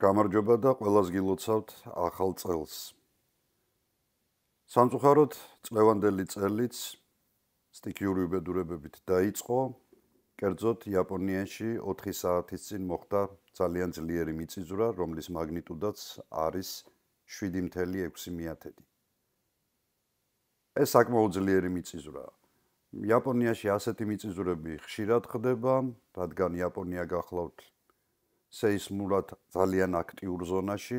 გამარჯობა და ყველას გილოცავთ ახალ წელს. სამწუხაროდ წლევანდელი წელიც სტიქიური უბედურებებით დაიწყო. კერძოდ იაპონიაში 4 საათის წინ მოხდა ძალიან ძლიერი მიწისძვრა, რომლის მაგნიტუდაც არის 7.6. ეს საკმაოდ ძლიერი მიწისძვრაა. იაპონიაში ასეთი მიწისძვრები ხშირად ხდება, რადგან იაპონია გახლავთ სეისმურად ძალიან აქტიურ ზონაში.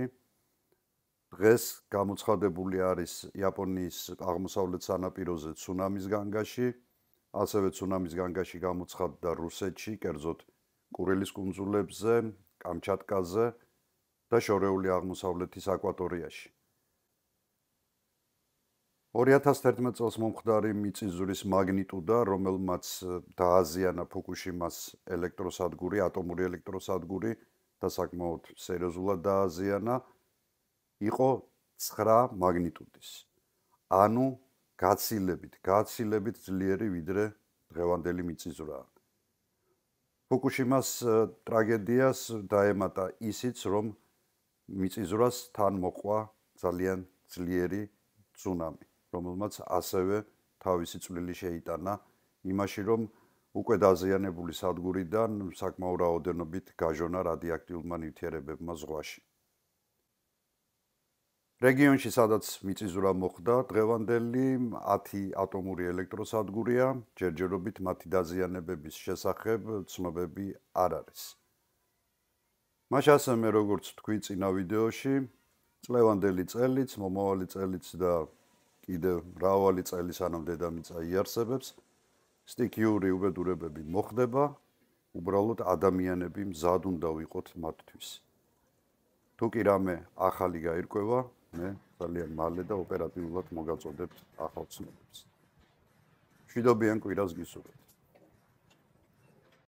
დღეს გამოცხადებული არის იაპონიის აღმოსავლეთ სანაპიროზე ცუნამის განგაში, ასევე ცუნამის განგაში გამოცხადდა რუსეთში, კერძოდ კურილის კუნძულებზე, კამჩატკაზე და შორეული აღმოსავლეთის აკვატორიაში. 2011 წელს მომხდარი მიწისძვრის მაგნიტუდა, რომელმაც დააზიანა ფუკუშიმას ელექტროსადგური, ატომური ელექტროსადგური და საკმაოდ სერიოზულად დააზიანა, იყო 9 მაგნიტუდის. ანუ გაცილებით, გაცილებით ძლიერი ვიდრე დღევანდელი მიწისძვრა. ფუკუშიმას ტრაგედიას დაემატა ისიც, რომ მიწისძვრას თან მოყვა ძალიან ძლიერი ცუნამი. რომელმაც ასევე თავისი წვლილი შეიტანა იმაში, რომ უკვე დაზიანებული სადგურიდან საკმაო რაოდენობით გაჟონა რადიაქტიულმა ნივთიერებებმა ზღვაში. რეგიონში, სადაც მიწისძვრა მოხდა, დღევანდელი 10 ატომური ელექტროსადგურია, ჯერჯერობით მათი დაზიანებების შესახებ ცნობები არ არის. მას ასე მე როგორც თქვი წინა ვიდეოში, წლევანდელი წელიც, მომავალი წელიც და კიდევ მრავალი წელი სანამ დედამიწა იარსებებს სტიქიური უბედურებები მოხდება უბრალოდ ადამიანები მზად უნდა ვიყოთ მათთვის თუ კი რამე ახალი გაირკვევა მე ძალიან მალე და ოპერატიულად მოგაწოდებთ ახალ ცნობებს შვიდობიან კვირას გისურვებთ